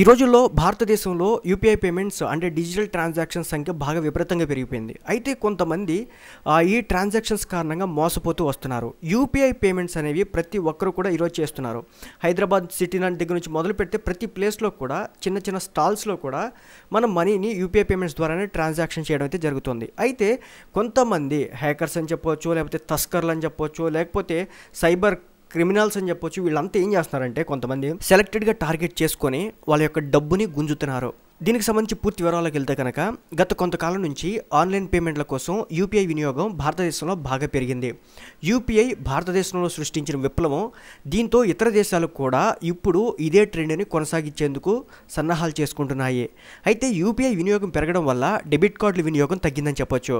ఈ రోజుల్లో భారతదేశంలో యూపీఐ పేమెంట్స్ అంటే డిజిటల్ ట్రాన్సాక్షన్స్ సంఖ్య బాగా విపరీతంగా పెరిగిపోయింది అయితే కొంతమంది ఈ ట్రాన్సాక్షన్స్ కారణంగా మోసపోతూ వస్తున్నారు యూపీఐ పేమెంట్స్ అనేవి ప్రతి ఒక్కరు కూడా ఈరోజు చేస్తున్నారు హైదరాబాద్ సిటీ లాంటి దగ్గర నుంచి మొదలు పెడితే ప్రతి ప్లేస్లో కూడా చిన్న చిన్న స్టాల్స్లో కూడా మన మనీని యూపీఐ పేమెంట్స్ ద్వారానే ట్రాన్సాక్షన్ చేయడం అయితే జరుగుతుంది అయితే కొంతమంది హ్యాకర్స్ అని చెప్పవచ్చు లేకపోతే తస్కర్లు అని చెప్పవచ్చు లేకపోతే సైబర్ క్రిమినల్స్ అని చెప్పొచ్చు వీళ్ళంతా ఏం చేస్తున్నారంటే కొంతమంది సెలెక్టెడ్గా టార్గెట్ చేసుకొని వాళ్ళ యొక్క డబ్బుని గుంజుతున్నారు దీనికి సంబంధించి పూర్తి వివరాలకు వెళ్తే కనుక గత కొంతకాలం నుంచి ఆన్లైన్ పేమెంట్ల కోసం యూపీఐ వినియోగం భారతదేశంలో బాగా పెరిగింది యూపీఐ భారతదేశంలో సృష్టించిన విప్లవం దీంతో ఇతర దేశాలు కూడా ఇప్పుడు ఇదే ట్రెండ్ని కొనసాగించేందుకు సన్నాహాలు చేసుకుంటున్నాయి అయితే యూపీఐ వినియోగం పెరగడం వల్ల డెబిట్ కార్డుల వినియోగం తగ్గిందని చెప్పొచ్చు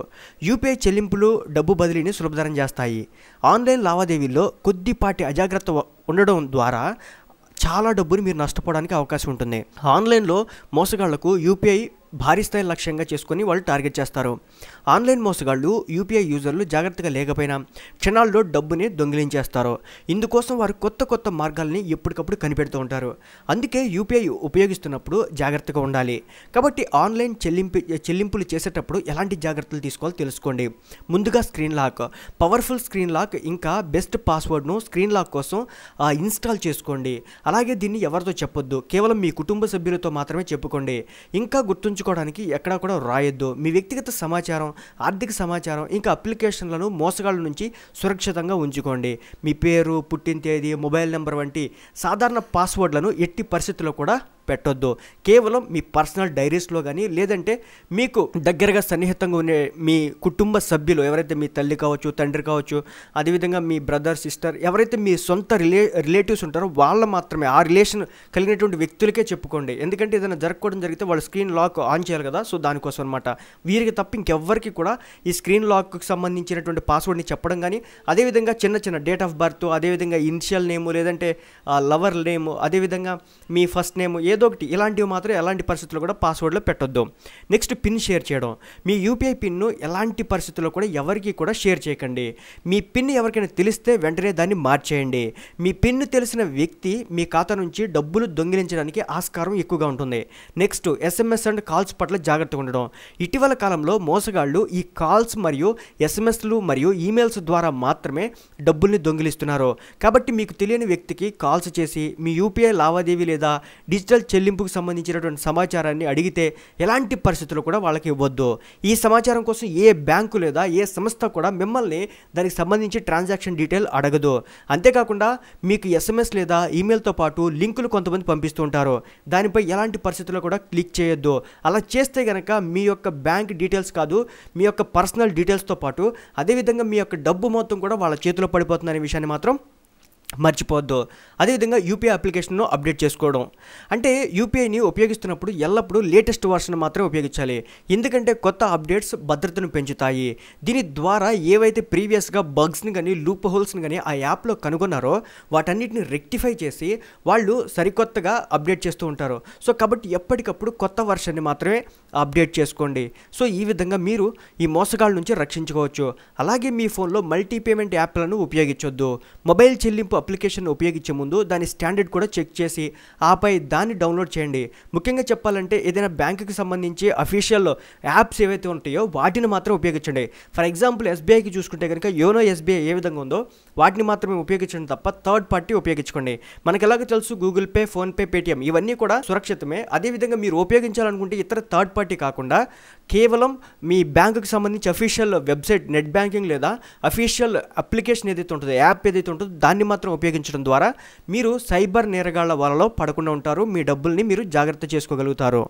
యూపీఐ చెల్లింపులు డబ్బు బదిలీని సులభతరం చేస్తాయి ఆన్లైన్ లావాదేవీల్లో కొద్దిపాటి అజాగ్రత్త ఉండడం ద్వారా చాలా డబ్బుని మీరు నష్టపోవడానికి అవకాశం ఉంటుంది ఆన్లైన్లో మోసగాళ్లకు యూపీఐ భారీ స్థాయి లక్ష్యంగా చేసుకుని వాళ్ళు టార్గెట్ చేస్తారు ఆన్లైన్ మోసగాళ్ళు యూపీఐ యూజర్లు జాగ్రత్తగా లేకపోయినా క్షణాల్లో డబ్బుని దొంగిలించేస్తారు ఇందుకోసం వారు కొత్త కొత్త మార్గాల్ని ఎప్పటికప్పుడు కనిపెడుతూ ఉంటారు అందుకే యూపీఐ ఉపయోగిస్తున్నప్పుడు జాగ్రత్తగా ఉండాలి కాబట్టి ఆన్లైన్ చెల్లింపు చెల్లింపులు చేసేటప్పుడు ఎలాంటి జాగ్రత్తలు తీసుకోవాలో తెలుసుకోండి ముందుగా screen lock powerful screen lock ఇంకా బెస్ట్ పాస్వర్డ్ను స్క్రీన్ లాక్ కోసం ఇన్స్టాల్ చేసుకోండి అలాగే దీన్ని ఎవరితో చెప్పొద్దు కేవలం మీ కుటుంబ సభ్యులతో మాత్రమే చెప్పుకోండి ఇంకా గుర్తుంచు ఉంచుకోవడానికి ఎక్కడా కూడా రాయొద్దు మీ వ్యక్తిగత సమాచారం ఆర్థిక సమాచారం ఇంకా అప్లికేషన్లను మోసగాళ్ళ నుంచి సురక్షితంగా ఉంచుకోండి మీ పేరు పుట్టిన తేదీ మొబైల్ నెంబర్ వంటి సాధారణ పాస్వర్డ్లను ఎట్టి పరిస్థితుల్లో కూడా పెట్టొద్దు కేవలం మీ పర్సనల్ డైరీస్లో కానీ లేదంటే మీకు దగ్గరగా సన్నిహితంగా ఉండే మీ కుటుంబ సభ్యులు ఎవరైతే మీ తల్లి కావచ్చు తండ్రి కావచ్చు అదేవిధంగా మీ బ్రదర్ సిస్టర్ ఎవరైతే మీ సొంత రిలే రిలేటివ్స్ ఉంటారో వాళ్ళు మాత్రమే ఆ రిలేషన్ కలిగినటువంటి వ్యక్తులకే చెప్పుకోండి ఎందుకంటే ఏదైనా జరగకపోవడం జరిగితే వాళ్ళు స్క్రీన్ లాక్ ఆన్ చేయాలి కదా సో దానికోసం అనమాట వీరికి తప్ప ఇంకెవ్వరికి కూడా ఈ స్క్రీన్ లాక్కి సంబంధించినటువంటి పాస్వర్డ్ని చెప్పడం కానీ అదేవిధంగా చిన్న చిన్న డేట్ ఆఫ్ బర్త్ అదేవిధంగా ఇనిషియల్ నేము లేదంటే లవర్ నేము అదేవిధంగా మీ ఫస్ట్ నేము ఏ ఏదో ఒకటి ఇలాంటివి మాత్రం ఎలాంటి పరిస్థితులు కూడా పాస్వర్డ్లో పెట్టొద్దు నెక్స్ట్ పిన్ షేర్ చేయడం మీ యూపీఐ పిన్ను ఎలాంటి పరిస్థితుల్లో కూడా ఎవరికి కూడా షేర్ చేయకండి మీ పిన్ ఎవరికైనా తెలిస్తే వెంటనే దాన్ని మార్చేయండి మీ పిన్ తెలిసిన వ్యక్తి మీ ఖాతా నుంచి డబ్బులు దొంగిలించడానికి ఆస్కారం ఎక్కువగా ఉంటుంది నెక్స్ట్ ఎస్ఎంఎస్ అండ్ కాల్స్ పట్ల జాగ్రత్తగా ఉండడం ఇటీవల కాలంలో మోసగాళ్ళు ఈ కాల్స్ మరియు ఎస్ఎంఎస్లు మరియు ఈమెయిల్స్ ద్వారా మాత్రమే డబ్బుల్ని దొంగిలిస్తున్నారు కాబట్టి మీకు తెలియని వ్యక్తికి కాల్స్ చేసి మీ యూపీఐ లావాదేవీ లేదా డిజిటల్ డిజిటల్ చెల్లింపుకు సంబంధించినటువంటి సమాచారాన్ని అడిగితే ఎలాంటి పరిస్థితులు కూడా వాళ్ళకి ఇవ్వద్దు ఈ సమాచారం కోసం ఏ బ్యాంకు లేదా ఏ సంస్థ కూడా మిమ్మల్ని దానికి సంబంధించి ట్రాన్సాక్షన్ డీటెయిల్ అడగదు అంతేకాకుండా మీకు ఎస్ఎంఎస్ లేదా ఈమెయిల్తో పాటు లింకులు కొంతమంది పంపిస్తూ ఉంటారు దానిపై ఎలాంటి పరిస్థితులు కూడా క్లిక్ చేయొద్దు అలా చేస్తే కనుక మీ యొక్క బ్యాంక్ డీటెయిల్స్ కాదు మీ యొక్క పర్సనల్ డీటెయిల్స్తో పాటు అదేవిధంగా మీ యొక్క డబ్బు మొత్తం కూడా వాళ్ళ చేతిలో పడిపోతుందనే విషయాన్ని మాత్రం మర్చిపోవద్దు అదేవిధంగా యూపీఐ అప్లికేషన్ను అప్డేట్ చేసుకోవడం అంటే యూపీఐని ఉపయోగిస్తున్నప్పుడు ఎల్లప్పుడూ లేటెస్ట్ వర్షన్ మాత్రమే ఉపయోగించాలి ఎందుకంటే కొత్త అప్డేట్స్ భద్రతను పెంచుతాయి దీని ద్వారా ఏవైతే ప్రీవియస్గా బగ్స్ని కానీ లూప్ హోల్స్ని కానీ ఆ యాప్లో కనుగొన్నారో వాటన్నిటిని రెక్టిఫై చేసి వాళ్ళు సరికొత్తగా అప్డేట్ చేస్తూ ఉంటారు సో కాబట్టి ఎప్పటికప్పుడు కొత్త వర్షన్ని మాత్రమే అప్డేట్ చేసుకోండి సో ఈ విధంగా మీరు ఈ మోసగాళ్ళ నుంచి రక్షించుకోవచ్చు అలాగే మీ ఫోన్లో మల్టీ పేమెంట్ యాప్లను ఉపయోగించొద్దు మొబైల్ చెల్లింపు అప్లికేషన్ ఉపయోగించే ముందు దాని స్టాండర్డ్ కూడా చెక్ చేసి ఆపై దాన్ని డౌన్లోడ్ చేయండి ముఖ్యంగా చెప్పాలంటే ఏదైనా బ్యాంకుకి సంబంధించి అఫీషియల్ యాప్స్ ఏవైతే ఉంటాయో వాటిని మాత్రం ఉపయోగించండి ఫర్ ఎగ్జాంపుల్ ఎస్బీఐకి చూసుకుంటే కనుక యోనో ఎస్బీఐ ఏ విధంగా ఉందో వాటిని మాత్రమే ఉపయోగించండి తప్ప థర్డ్ పార్టీ ఉపయోగించుకోండి మనకి ఎలాగో తెలుసు గూగుల్ పే ఫోన్పే పేటిఎం ఇవన్నీ కూడా సురక్షితమే అదేవిధంగా మీరు ఉపయోగించాలనుకుంటే ఇతర థర్డ్ పార్టీ కాకుండా కేవలం మీ బ్యాంకుకి సంబంధించి అఫీషియల్ వెబ్సైట్ నెట్ బ్యాంకింగ్ లేదా అఫీషియల్ అప్లికేషన్ ఏదైతే ఉంటుందో యాప్ ఏదైతే ఉంటుందో దాన్ని మాత్రం ఉపయోగించడం ద్వారా మీరు సైబర్ నేరగాళ్ల వలలో పడకుండా ఉంటారు మీ డబ్బుల్ని మీరు జాగ్రత్త చేసుకోగలుగుతారు